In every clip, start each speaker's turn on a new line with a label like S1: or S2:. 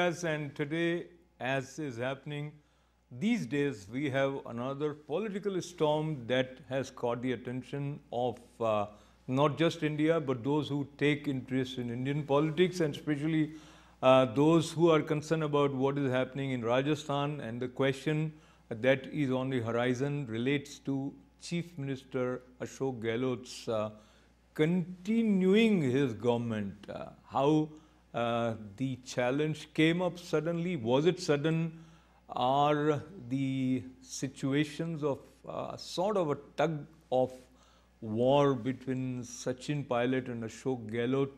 S1: Yes, and today, as is happening these days, we have another political storm that has caught the attention of uh, not just India, but those who take interest in Indian politics and especially uh, those who are concerned about what is happening in Rajasthan and the question that is on the horizon relates to Chief Minister Ashok Gehlot's uh, continuing his government. Uh, how uh, the challenge came up suddenly? Was it sudden? Are the situations of uh, sort of a tug of war between Sachin Pilot and Ashok Gehlot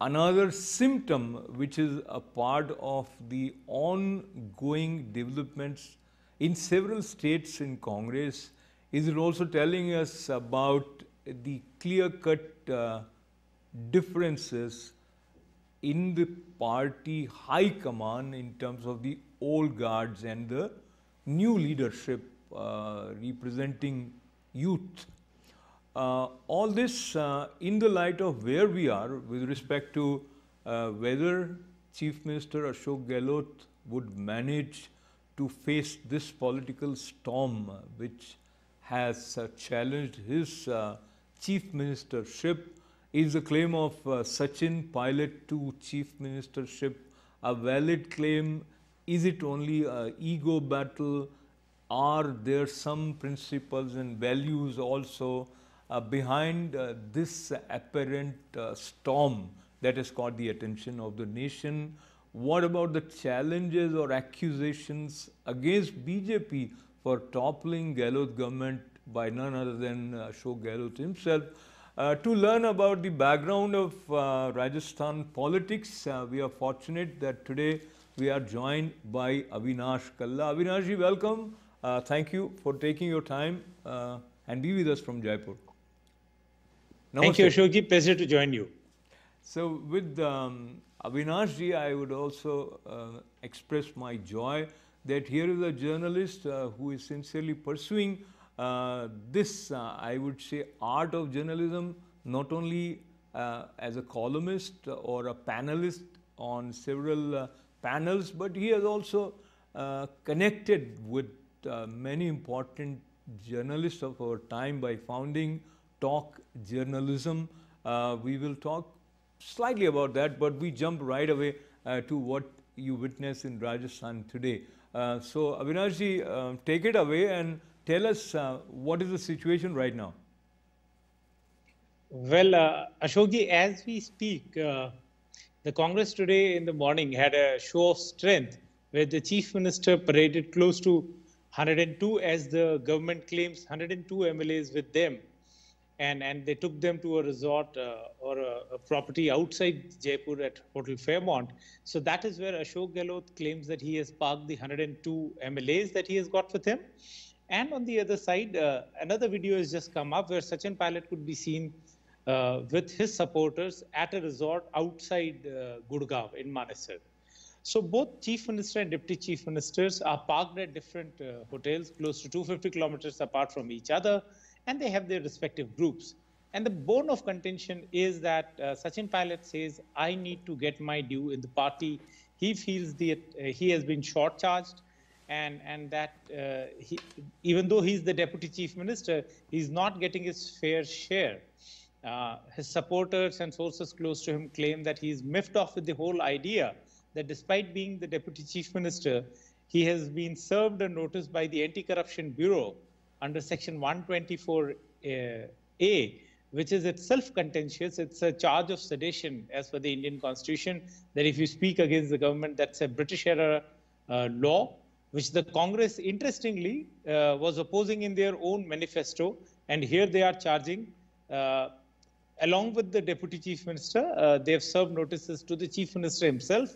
S1: another symptom which is a part of the ongoing developments in several states in Congress is also telling us about the clear-cut uh, differences in the party high command in terms of the old guards and the new leadership uh, representing youth. Uh, all this uh, in the light of where we are with respect to uh, whether Chief Minister Ashok Gehlot would manage to face this political storm which has challenged his uh, chief ministership is the claim of uh, Sachin Pilot to chief ministership a valid claim? Is it only an ego battle? Are there some principles and values also uh, behind uh, this apparent uh, storm that has caught the attention of the nation? What about the challenges or accusations against BJP for toppling Gehlot government by none other than uh, Ashok Gehlot himself? Uh, to learn about the background of uh, Rajasthan politics, uh, we are fortunate that today we are joined by Avinash Kalla. Avinash, welcome. Uh, thank you for taking your time uh, and be with us from Jaipur.
S2: Namaste. Thank you, Ashoki. Pleasure to join you.
S1: So, with um, Avinash ji, I would also uh, express my joy that here is a journalist who is sincerely pursuing uh, this, uh, I would say, art of journalism not only uh, as a columnist or a panelist on several panels, but he has also connected with many important journalists of our time by founding Talk Journalism. Uh, we will talk slightly about that, but we jump right away uh, to what you witness in Rajasthan today. Uh, so, Avinashji, take it away and tell us uh, what is the situation right now?
S2: Well, uh, Ashoki, as we speak, uh, the Congress today in the morning had a show of strength where the Chief Minister paraded close to 102 as the government claims 102 MLAs with them. And, and they took them to a resort uh, or a, a, property outside Jaipur at Hotel Fairmont. So that is where Ashok Gehlot claims that he has parked the 102 MLAs that he has got with him. And on the other side, uh, another video has just come up where Sachin Pilot could be seen uh, with his supporters at a resort outside uh, Gurgaon in Manesar. So both chief minister and deputy chief ministers are parked at different uh, hotels close to 250 kilometers apart from each other, and they have their respective groups. And the bone of contention is that uh, Sachin Pilot says, I need to get my due in the party. He feels that uh, he has been shortcharged and and that uh, he, even though he's the deputy chief minister, he's not getting his fair share. Uh, his supporters and sources close to him claim that he's miffed off with the whole idea that despite being the deputy chief minister, he has been served a notice by the Anti-Corruption Bureau under Section 124A, which is itself contentious. It's a charge of sedition as per the Indian Constitution that if you speak against the government, that's a British era uh, law which the Congress, interestingly, uh, was opposing in their own manifesto. And here they are charging, uh, along with the Deputy Chief Minister, uh, they have served notices to the Chief Minister himself,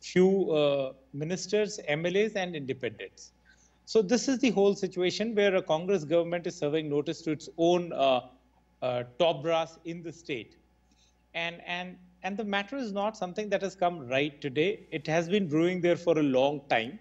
S2: few uh, ministers, MLAs, and independents. So this is the whole situation where a Congress government is serving notice to its own uh, uh, top brass in the state. And, and, and the matter is not something that has come right today. It has been brewing there for a long time.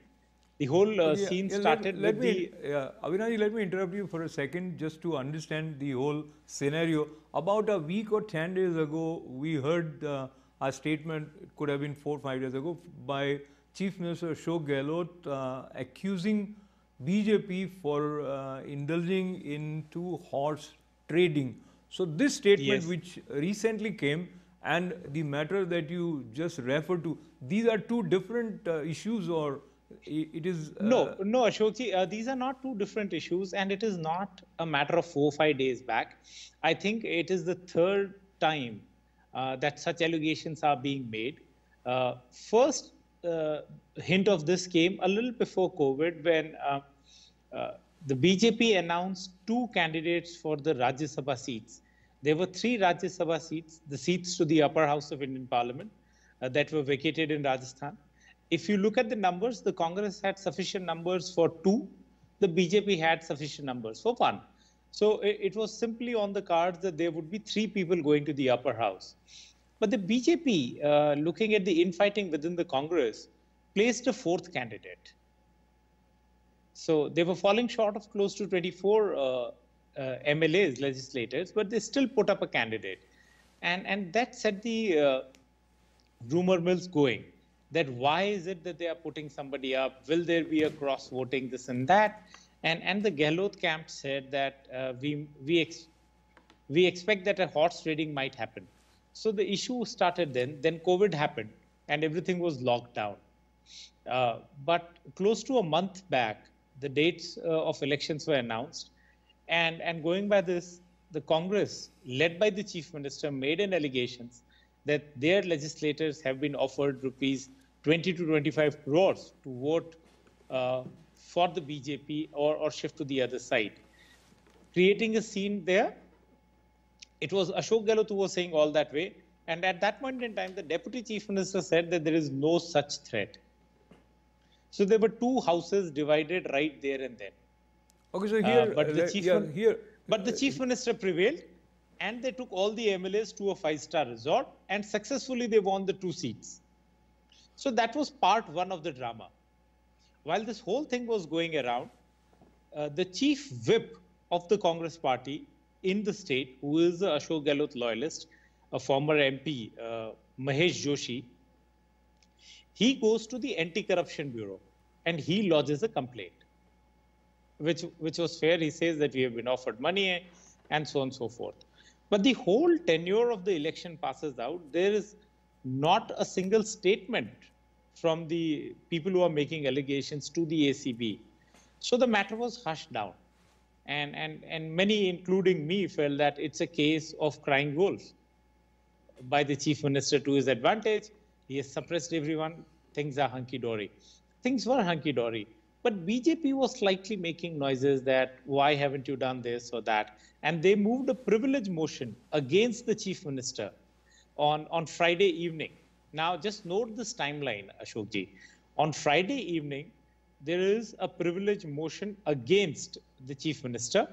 S2: The whole uh, yeah, scene yeah, started let, let me,
S1: the... Yeah, Avinaji, let me interrupt you for a second just to understand the whole scenario. About a week or 10 days ago, we heard uh, a statement, it could have been four five days ago, by Chief Minister Ashok Gehlot uh, accusing BJP for uh, indulging two horse trading. So this statement yes. which recently came and the matter that you just referred
S2: to, these are two different uh, issues or it is uh... no no ashokji uh, these are not two different issues and it is not a matter of four or five days back i think it is the third time uh, that such allegations are being made uh, first uh, hint of this came a little before covid when uh, the bjp announced two candidates for the rajya sabha seats there were three rajya sabha seats the seats to the upper house of indian parliament that were vacated in rajasthan if you look at the numbers, the Congress had sufficient numbers for two, the BJP had sufficient numbers for one. So it, it was simply on the cards that there would be three people going to the upper house. But the BJP, uh, looking at the infighting within the Congress, placed a fourth candidate. So they were falling short of close to 24 uh, uh, MLAs, legislators, but they still put up a candidate. And, and that set the uh, rumor mills going that why is it that they are putting somebody up? Will there be a cross voting, this and that? And, and the Gehlot camp said that uh, we, we, ex we expect that a horse trading might happen. So the issue started then, then COVID happened and everything was locked down. Uh, but close to a month back, the dates uh, of elections were announced. And, and going by this, the Congress, led by the chief minister, made an allegations that their legislators have been offered rupees 20 to 25 crores to vote uh, for the BJP or, or shift to the other side. Creating a scene there, it was Ashok Gallot who was saying all that way. And at that point in time, the deputy chief minister said that there is no such threat. So there were two houses divided right there and then. Okay, so here, uh, but the uh, chief, yeah, here, but the uh, chief minister prevailed and they took all the MLAs to a five-star resort and successfully they won the two seats. So that was part one of the drama. While this whole thing was going around, uh, the chief whip of the Congress party in the state, who is the Ashok Galut loyalist, a former MP, uh, Mahesh Joshi, he goes to the Anti-Corruption Bureau and he lodges a complaint, which, which was fair. He says that we have been offered money and so on and so forth. But the whole tenure of the election passes out. There is not a single statement from the people who are making allegations to the ACB. So the matter was hushed down. And, and, and many, including me, felt that it's a case of crying wolf by the chief minister to his advantage. He has suppressed everyone. Things are hunky dory. Things were hunky dory. But BJP was slightly making noises that why haven't you done this or that? And they moved a privilege motion against the chief minister on, on Friday evening. Now, just note this timeline, Ashokji. On Friday evening, there is a privilege motion against the chief minister.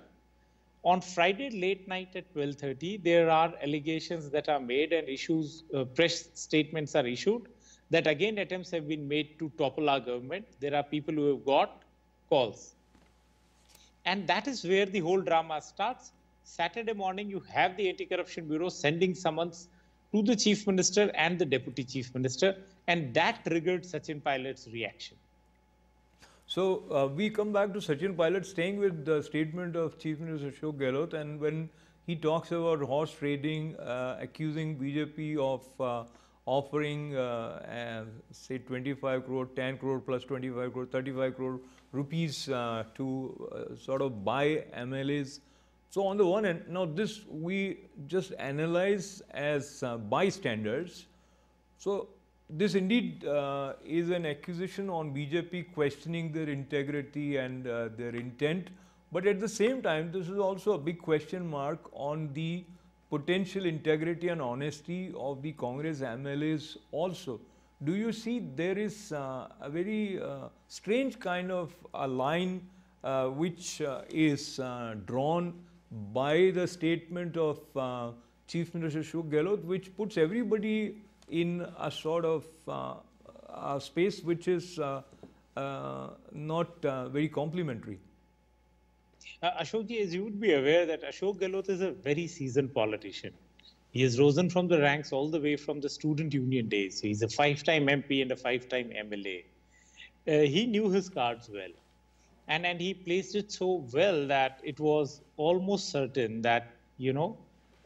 S2: On Friday late night at 12:30, there are allegations that are made and issues, uh, press statements are issued that again attempts have been made to topple our government. There are people who have got calls. And that is where the whole drama starts. Saturday morning, you have the Anti-Corruption Bureau sending summons to the Chief Minister and the Deputy Chief Minister, and that triggered Sachin Pilot's reaction. So uh, we come back to
S1: Sachin Pilot staying with the statement of Chief Minister Ashok Gehlot, and when he talks about horse trading, uh, accusing BJP of uh, offering uh, say 25 crore, 10 crore plus 25 crore, 35 crore rupees uh, to uh, sort of buy MLAs. So on the one hand, now this we just analyze as uh, bystanders. So this indeed uh, is an accusation on BJP questioning their integrity and uh, their intent. But at the same time, this is also a big question mark on the potential integrity and honesty of the Congress MLAs also. Do you see there is uh, a very uh, strange kind of a line uh, which uh, is uh, drawn by the statement of uh, Chief Minister Shuk Gelot, which puts everybody in a sort of a space which is not very complimentary?
S2: Uh, Ashokji, as you would be aware, that Ashok Gehlot is a very seasoned politician. He has risen from the ranks all the way from the student union days. So he's a five-time MP and a five-time MLA. Uh, he knew his cards well. And, and he placed it so well that it was almost certain that, you know,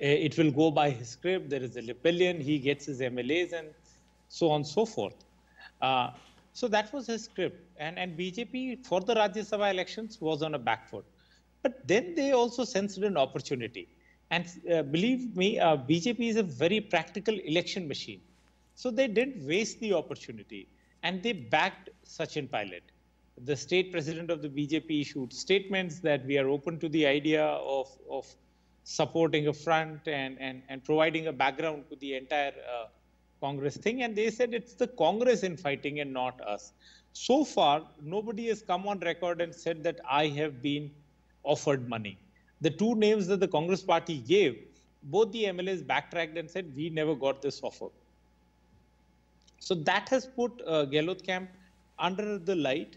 S2: uh, it will go by his script. There is a rebellion. He gets his MLAs and so on and so forth. Uh, so that was his script. And, and BJP for the Rajya Sabha elections was on a back foot. But then they also sensed an opportunity. And uh, believe me, uh, BJP is a very practical election machine. So they didn't waste the opportunity and they backed Sachin Pilot. The state president of the BJP issued statements that we are open to the idea of, of supporting a front and, and, and providing a background to the entire uh, Congress thing. And they said it's the Congress in fighting and not us. So far, nobody has come on record and said that I have been offered money. The two names that the Congress party gave, both the MLAs backtracked and said, we never got this offer. So that has put uh, Gelot camp under the light.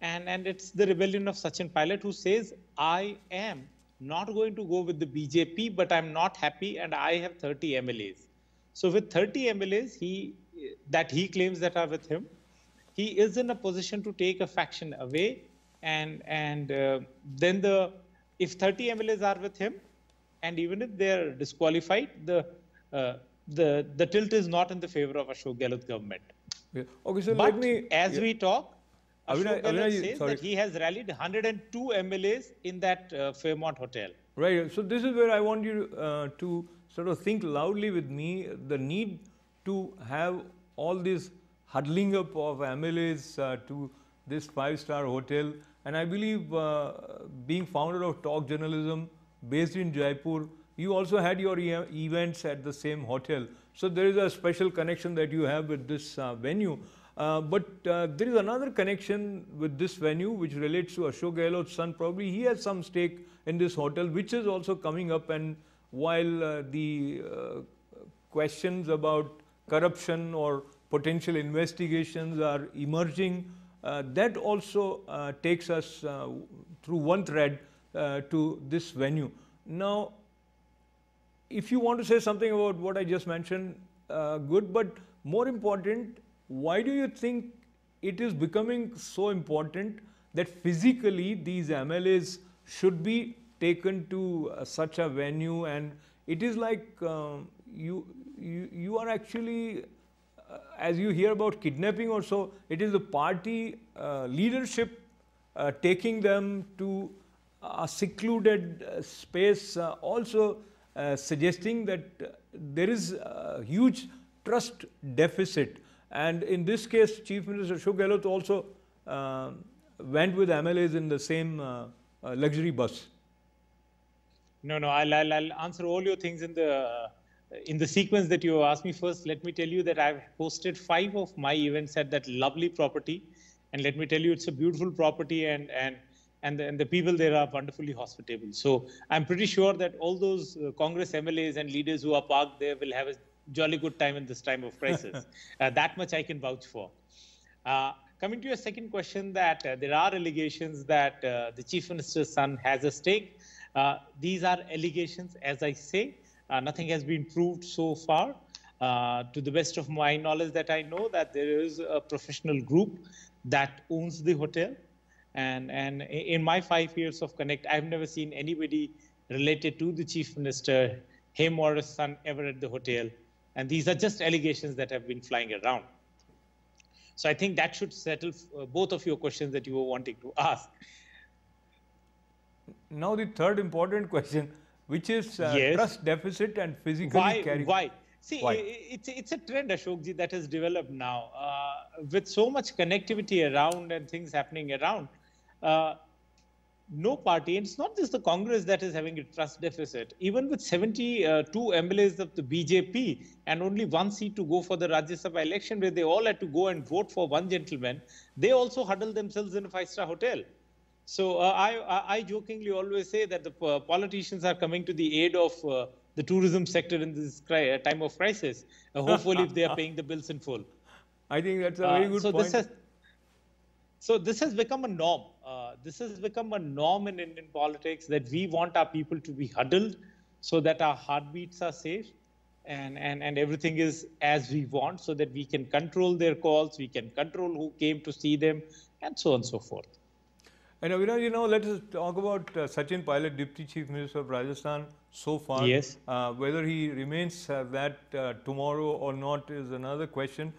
S2: And, and it's the rebellion of Sachin Pilot who says, I am not going to go with the BJP, but I'm not happy and I have 30 MLAs. So with 30 MLAs he, that he claims that are with him, he is in a position to take a faction away and and uh, then the if 30 MLAs are with him, and even if they are disqualified, the uh, the the tilt is not in the favor of Ashok Gelut government. Yeah. Okay, so but let me as yeah. we talk, Ashok Avina, says sorry. that he has rallied 102 MLAs in that uh, Fairmont hotel.
S1: Right. So this is where I want you uh, to sort of think loudly with me the need to have all this huddling up of MLAs uh, to this five-star hotel and I believe uh, being founder of Talk Journalism based in Jaipur, you also had your e events at the same hotel. So there is a special connection that you have with this uh, venue. Uh, but uh, there is another connection with this venue which relates to Ashok Gehlot's son. Probably he has some stake in this hotel, which is also coming up. And while uh, the uh, questions about corruption or potential investigations are emerging, uh, that also uh, takes us uh, through one thread to this venue. Now, if you want to say something about what I just mentioned, good, but more important, why do you think it is becoming so important that physically these MLAs should be taken to uh, such a venue and it is like uh, you, you you are actually uh, as you hear about kidnapping also, it is the party uh, leadership uh, taking them to a secluded space also suggesting that there is a huge trust deficit. And in this case, Chief Minister Ashok Gehlot also uh, went with MLAs in the same uh, uh, luxury bus.
S2: No, no, I'll, I'll, I'll, answer all your things in the in the sequence that you asked me first, let me tell you that I've hosted five of my events at that lovely property. And let me tell you, it's a beautiful property and, and, and, the, and the people there are wonderfully hospitable. So I'm pretty sure that all those uh, Congress MLAs and leaders who are parked there will have a jolly good time in this time of crisis. uh, that much I can vouch for. Uh, coming to your second question that uh, there are allegations that uh, the chief minister's son has a stake. Uh, these are allegations, as I say. Uh, nothing has been proved so far. Uh, to the best of my knowledge that I know that there is a professional group that owns the hotel. And, and in my five years of Connect, I've never seen anybody related to the chief minister, him or his son, ever at the hotel. And these are just allegations that have been flying around. So I think that should settle uh, both of your questions that you were wanting to ask.
S1: Now the third important question, which is uh, yes. trust deficit
S2: and physically why, Why? See, why? It's, it's a trend, Ashokji, that has developed now. Uh, with so much connectivity around and things happening around, uh, no party, and it's not just the Congress that is having a trust deficit. Even with 72 uh, MLAs of the BJP and only one seat to go for the Rajya Sabha election, where they all had to go and vote for one gentleman, they also huddle themselves in a five-star hotel. So uh, I, I jokingly always say that the uh, politicians are coming to the aid of uh, the tourism sector in this uh, time of crisis. Uh, hopefully, if they are paying the bills in full. I think that's a uh, very good so point. This has, so this has become a norm. this has become a norm in Indian politics that we want our people to be huddled so that our heartbeats are safe and, and, and everything is as we want so that we can control their calls, we can control who came to see them, and so on and so forth. And Avira, uh, you know,
S1: let us talk about uh, Sachin Pilot, Deputy Chief Minister of Rajasthan, so far. Yes. Uh, whether he remains uh, that uh, tomorrow or not is another question.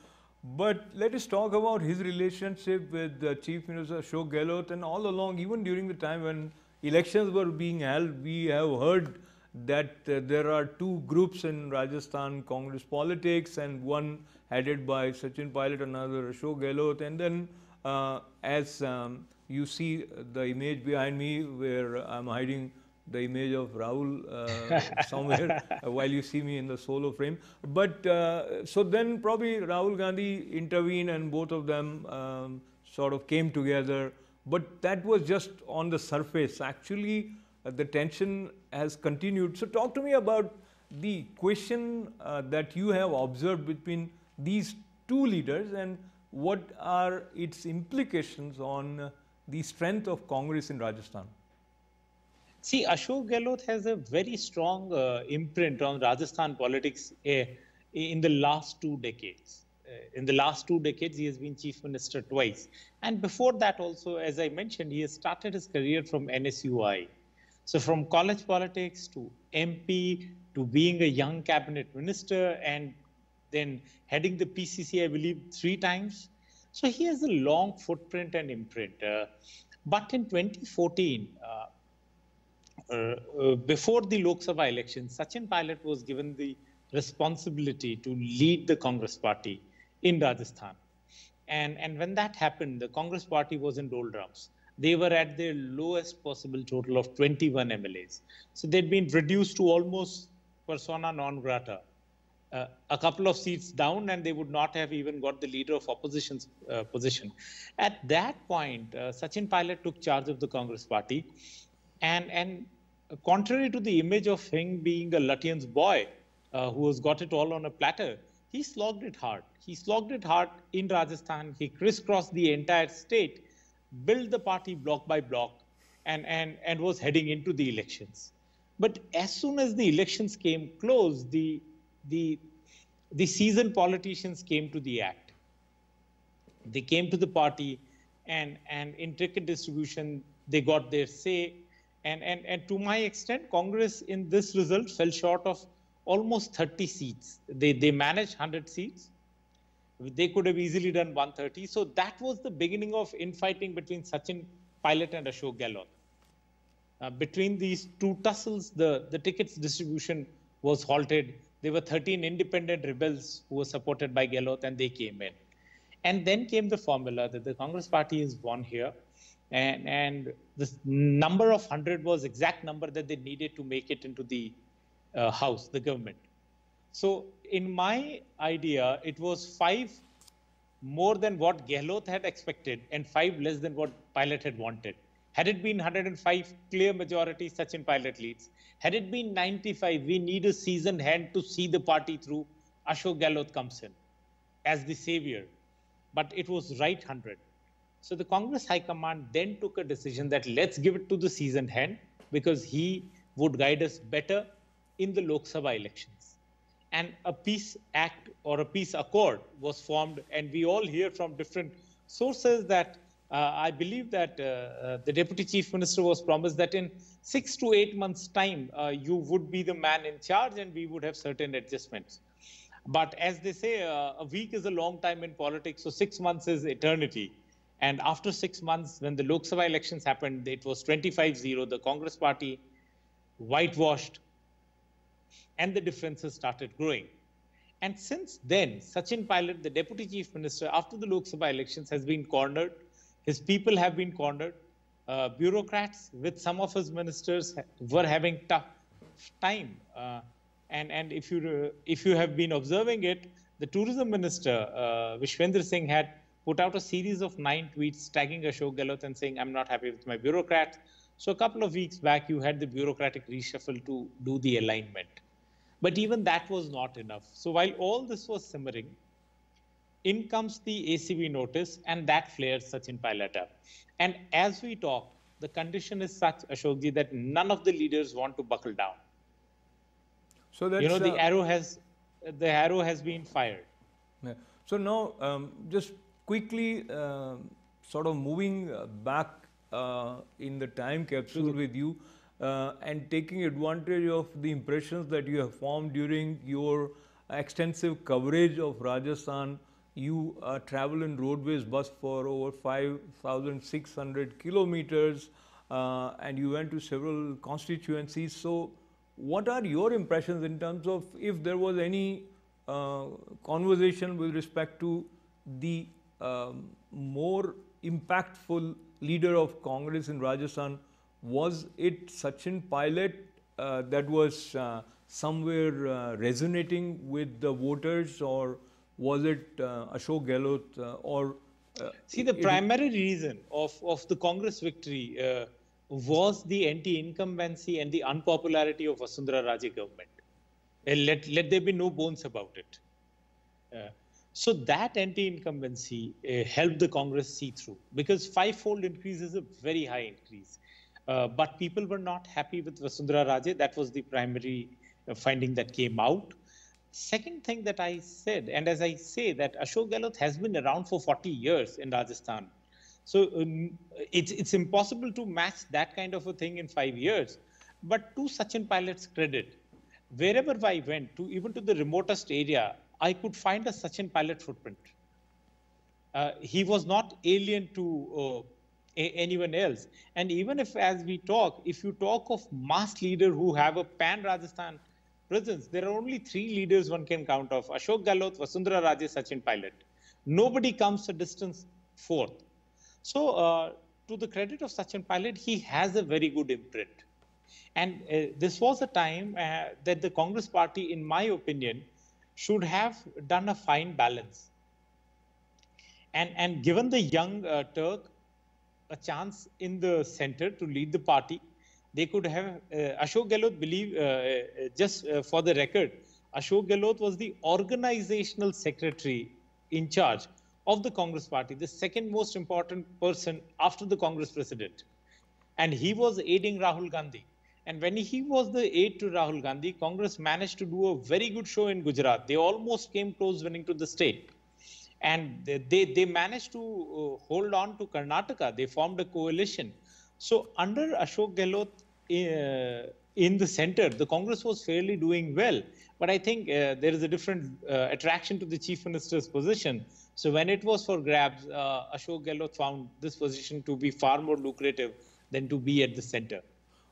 S1: But let us talk about his relationship with Chief Minister Ashok Gehlot and all along, even during the time when elections were being held, we have heard that uh, there are two groups in Rajasthan Congress politics and one headed by Sachin Pilot, another Ashok Gehlot. And then as um, you see the image behind me where I'm hiding the image of Rahul uh, somewhere uh, while you see me in the solo frame. But uh, so then probably Rahul Gandhi intervened and both of them um, sort of came together. But that was just on the surface. Actually, uh, the tension has continued. So talk to me about the question uh, that you have observed between these two leaders and what are its implications on uh, the strength of Congress in
S2: Rajasthan? See, Ashok Gehlot has a very strong uh, imprint on Rajasthan politics uh, in the last two decades. Uh, in the last two decades, he has been chief minister twice. And before that also, as I mentioned, he has started his career from NSUI. So from college politics to MP to being a young cabinet minister and then heading the PCC, I believe, three times so he has a long footprint and imprint. Uh, but in 2014, uh, uh, uh, before the Lok Sabha election, Sachin Pilot was given the responsibility to lead the Congress party in Rajasthan. And, and when that happened, the Congress party was in doldrums. They were at their lowest possible total of 21 MLAs. So they'd been reduced to almost persona non grata uh, a couple of seats down and they would not have even got the leader of opposition's uh, position. At that point, uh, Sachin Pilot took charge of the Congress party. And, and contrary to the image of him being a Latian's boy uh, who has got it all on a platter, he slogged it hard. He slogged it hard in Rajasthan. He crisscrossed the entire state, built the party block by block, and, and, and was heading into the elections. But as soon as the elections came close, the the the seasoned politicians came to the act. They came to the party and, and in ticket distribution, they got their say. And, and, and to my extent, Congress in this result fell short of almost 30 seats. They, they managed 100 seats. They could have easily done 130. So that was the beginning of infighting between Sachin Pilot and Ashok Gailot. Uh, between these two tussles, the, the tickets distribution was halted there were 13 independent rebels who were supported by Gelot, and they came in. And then came the formula that the Congress party is won here, and, and the number of 100 was exact number that they needed to make it into the uh, House, the government. So in my idea, it was five more than what Gehlot had expected and five less than what Pilot had wanted. Had it been 105, clear majority, Sachin Pilot leads. Had it been 95, we need a seasoned hand to see the party through. Ashok Gallot comes in as the savior. But it was right 100. So the Congress High Command then took a decision that let's give it to the seasoned hand because he would guide us better in the Lok Sabha elections. And a peace act or a peace accord was formed, and we all hear from different sources that uh, I believe that uh, uh, the Deputy Chief Minister was promised that in six to eight months' time, you would be the man in charge and we would have certain adjustments. But as they say, a week is a long time in politics, so six months is eternity. And after six months, when the Lok Sabha elections happened, it was 25 0. The Congress party whitewashed, and the differences started growing. And since then, Sachin Pilot, the deputy chief minister, after the Lok Sabha elections, has been cornered his people have been cornered. Uh, bureaucrats with some of his ministers were having tough time. Uh, and, and if, you, uh, if you have been observing it, the tourism minister, uh, Vishwendra Singh, had put out a series of nine tweets tagging Ashok Gelot and saying, I'm not happy with my bureaucrats. So a couple of weeks back, you had the bureaucratic reshuffle to do the alignment. But even that was not enough. So while all this was simmering, in comes the ACV notice and that flares Sachin Pilot up. And as we talk, the condition is such, Ashokji, that none of the leaders want to buckle down. So that's, you know, the uh, arrow has the arrow has been fired. Yeah. So now, um, just
S1: quickly, uh, sort of moving uh, back uh, in the time capsule sure. with you, uh, and taking advantage of the impressions that you have formed during your extensive coverage of Rajasthan you uh, travel in roadways bus for over 5,600 kilometers uh, and you went to several constituencies. So, what are your impressions in terms of if there was any uh, conversation with respect to the um, more impactful leader of Congress in Rajasthan? Was it Sachin Pilot uh, that was uh, somewhere uh, resonating with the voters or was it uh, Ashok Gehlot uh,
S2: or? Uh,
S1: see, the primary it, reason
S2: of, of the Congress victory was the anti-incumbency and the unpopularity of Vasundhara Raje government. let, let there be no bones about it. Uh, so that anti-incumbency uh, helped the Congress see through because five-fold increase is a very high increase. Uh, but people were not happy with Vasundhara Raja. That was the primary finding that came out. Second thing that I said, and as I say that Ashok Gehlot has been around for 40 years in Rajasthan. So um, it's, it's impossible to match that kind of a thing in five years. But to Sachin Pilot's credit, wherever I went, to even to the remotest area, I could find a Sachin Pilot footprint. Uh, he was not alien to uh, anyone else. And even if, as we talk, if you talk of mass leader who have a pan Rajasthan presence. There are only three leaders one can count of Ashok Galot, Vasundhara Raja, Sachin Pilot. Nobody comes a distance fourth. So, uh, to the credit of Sachin Pilot, he has a very good imprint. And uh, this was a time uh, that the Congress party, in my opinion, should have done a fine balance. And, and given the young uh, Turk a chance in the center to lead the party, they could have uh, Ashok Gehlot believe uh, uh, just for the record, Ashok Gehlot was the organizational secretary in charge of the Congress party, the second most important person after the Congress president. And he was aiding Rahul Gandhi. And when he was the aide to Rahul Gandhi, Congress managed to do a very good show in Gujarat. They almost came close winning to the state. And they, they, they managed to hold on to Karnataka. They formed a coalition so under Ashok Gehlot, uh, in the center, the Congress was fairly doing well. But I think uh, there is a different uh, attraction to the chief minister's position. So when it was for grabs, Ashok Gehlot found this position to be far more lucrative than to be at the center.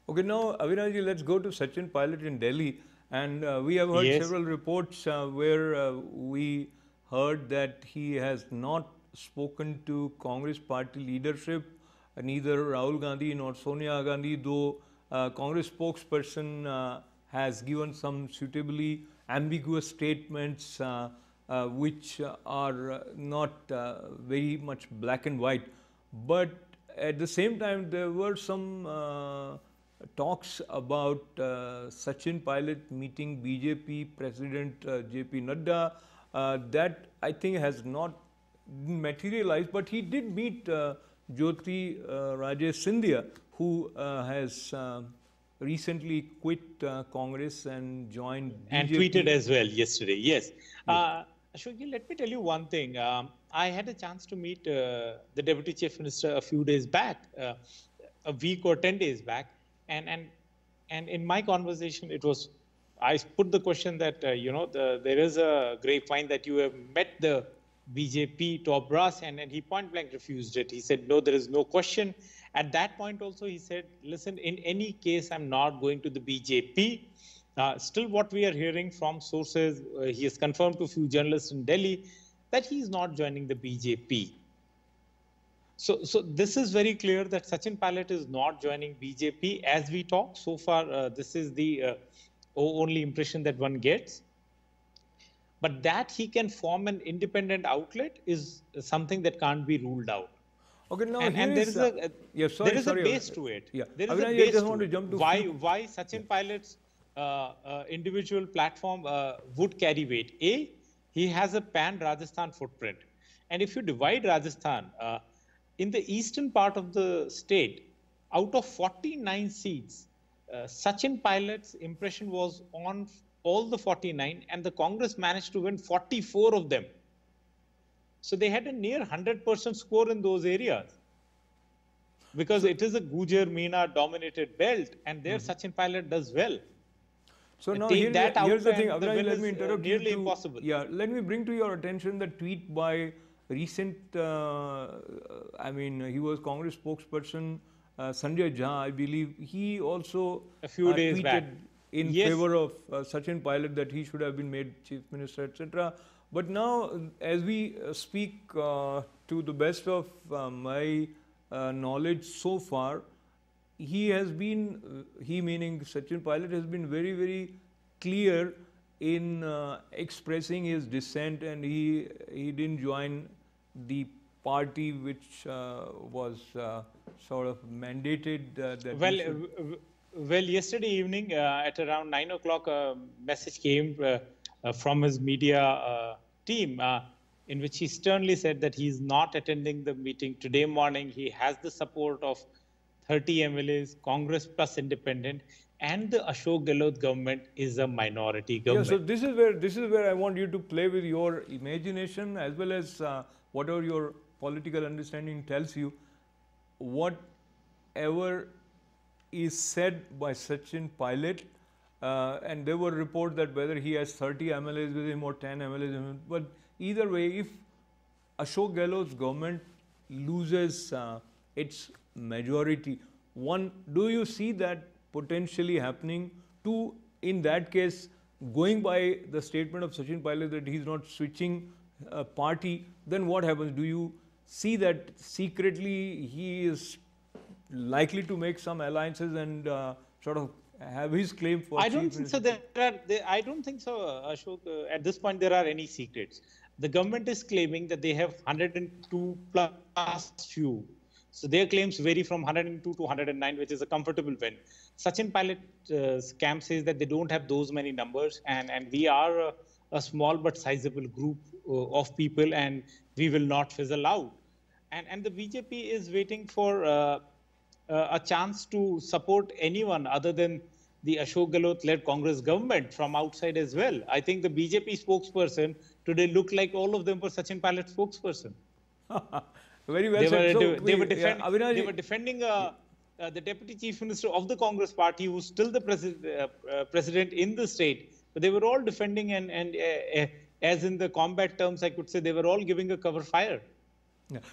S2: Okay, now Avinaji, let's go to Sachin Pilot in Delhi. And we have heard yes. several
S1: reports where we heard that he has not spoken to Congress party leadership neither Rahul Gandhi nor Sonia Gandhi, though uh, Congress spokesperson uh, has given some suitably ambiguous statements uh, uh, which are not very much black and white. But at the same time, there were some talks about uh, Sachin Pilot meeting BJP President uh, JP Nadda. Uh, that I think has not materialized, but he did meet Jyoti uh, Rajesh Sindhya, who uh, has uh, recently quit Congress and joined BJP. And tweeted as well
S2: yesterday, yes. yes. let me tell you one thing. Um, I had a chance to meet uh, the Deputy Chief Minister a few days back, uh, a week or 10 days back. And, and, and in my conversation, it was, I put the question that, uh, you know, the, there is a grapevine that you have met the BJP top brass, and, and he point blank refused it. He said, no, there is no question. At that point also, he said, listen, in any case, I'm not going to the BJP. Uh, still, what we are hearing from sources, uh, he has confirmed to few journalists in Delhi that he is not joining the BJP. So, so this is very clear that Sachin Pilot is not joining BJP as we talk. So far, uh, this is the uh, only impression that one gets but that he can form an independent outlet is something that can't be ruled out. Okay, now and, and there is, a, a yeah, sorry, there is sorry, a base to it. Yeah, there is I mean, a base I just to want to jump to why why Sachin yeah. Pilot's uh, uh, individual platform uh, would carry weight. A, he has a pan Rajasthan footprint, and if you divide Rajasthan uh, in the eastern part of the state, out of 49 seats, uh, Sachin Pilot's impression was on all the 49 and the Congress managed to win 44 of them. So they had a near 100% score in those areas because it is a Gujar mina dominated belt and there mm-hmm. Sachin Pilot does well. So now here, here's the thing, Abhinay, let me uh, interrupt uh, nearly
S1: you. To, impossible. Yeah, let me bring to your attention the tweet by recent, uh, I mean, uh, he was Congress spokesperson uh, Sanjay Jha, I believe. He also a few uh, days tweeted, back in yes. favor of uh, Sachin Pilot that he should have been made chief minister, etc. But now, as we uh, speak, uh, to the best of uh, my uh, knowledge so far, he has been, uh, he meaning Sachin Pilot, has been very, very clear in expressing his dissent and he, he didn't join the party which was sort of mandated that. Well,
S2: well, yesterday evening uh, at around nine o'clock, a message came uh, uh, from his media team in which he sternly said that he is not attending the meeting today morning. He has the support of 30 MLAs, Congress plus independent, and the Ashok Gehlot government is a minority government. Yeah, so
S1: this is where this is where I want you to play with your imagination as well as uh, whatever your political understanding tells you. Whatever is said by Sachin Pilot, uh, and there were reports that whether he has 30 MLAs with him or 10 MLAs with him. But either way, if Ashok Gehlot's government loses uh, its majority, one, do you see that potentially happening? Two, in that case, going by the statement of Sachin Pilot that he's not switching uh, party, then what happens? Do you see that secretly he is likely to make some alliances and uh, sort of have his claim for. I don't think so. There
S2: are. I don't think so, uh, Ashok. Uh, at this point, there are any secrets. The government is claiming that they have 102 plus few. So their claims vary from 102 to 109, which is a comfortable win. Sachin Pilot's uh, camp says that they don't have those many numbers, and and we are a, a small but sizable group uh, of people, and we will not fizzle out. And and the BJP is waiting for. Uh, a chance to support anyone other than the Ashok Galot-led Congress government from outside as well. I think the BJP spokesperson today looked like all of them were Sachin Pilot spokesperson. Very well they said. Were, so they, we, were defend, yeah, they were defending uh, uh, the deputy chief minister of the Congress party, who's still the president, uh, uh, president in the state. But they were all defending, and, and uh, as in the combat terms, I could say they were all giving a cover fire.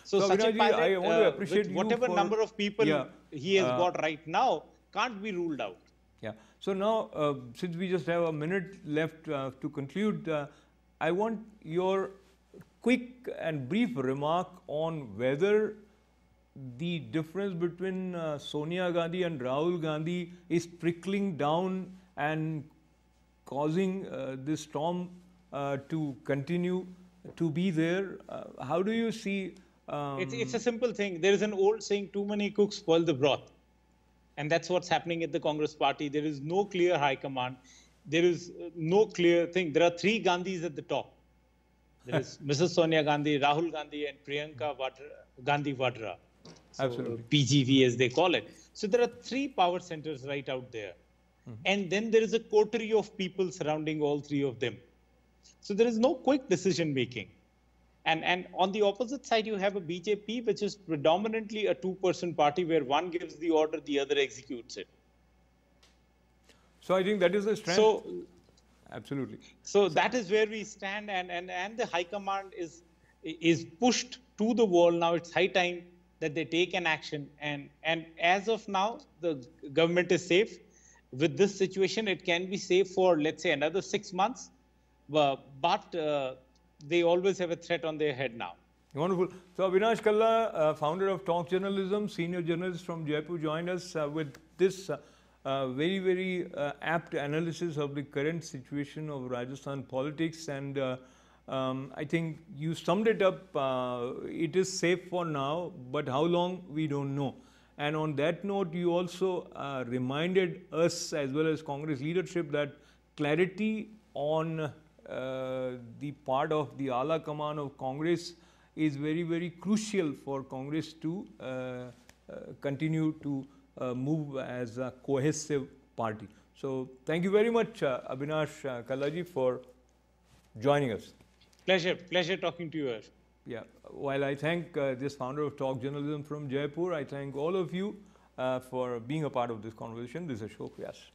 S1: So, I want to uh, appreciate whatever for, number of people yeah, he has uh, got
S2: right now can't be ruled out.
S1: Yeah. So now, uh, since we just have a minute left uh, to conclude, uh, I want your quick and brief remark on whether the difference between uh, Sonia Gandhi and Rahul Gandhi is trickling down and causing this storm to continue to be there. Uh, how do you see?
S2: Um... It's, it's a simple thing. There is an old saying: "Too many cooks spoil the broth," and that's what's happening at the Congress Party. There is no clear high command. There is uh, no clear thing. There are three Gandhis at the top. There is Mrs. Sonia Gandhi, Rahul Gandhi, and Priyanka Vadra, Gandhi Vadra. So Absolutely. PGV, as they call it. So there are three power centers right out there. Mm -hmm. And then there is a coterie of people surrounding all three of them. So there is no quick decision making. And, and on the opposite side, you have a BJP, which is predominantly a two person party where one gives the order, the other executes it. So I think that is the strength. So, Absolutely. So, so that is where we stand, and, and, and the high command is, is pushed to the wall. Now it's high time that they take an action. And, and as of now, the government is safe. With this situation, it can be safe for, let's say, another six months but uh, they always have a threat on their head now. Wonderful.
S1: So Avinash Kalla, uh, founder of Talk Journalism, senior journalist from Jaipur, joined us uh, with this uh, uh very, very uh, apt analysis of the current situation of Rajasthan politics. And um, I think you summed it up. it is safe for now, but how long, we don't know. And on that note, you also reminded us, as well as Congress leadership, that clarity on uh, the part of the Ala Kaman of Congress is very very crucial for Congress to uh, uh, continue to move as a cohesive party. So, thank you very much Abhinash uh, Kalaji for joining us. Pleasure, pleasure talking to you. Sir. Yeah, while I thank uh, this founder of Talk Journalism from Jaipur, I thank all of you uh, for being a part of this conversation. This is Ashok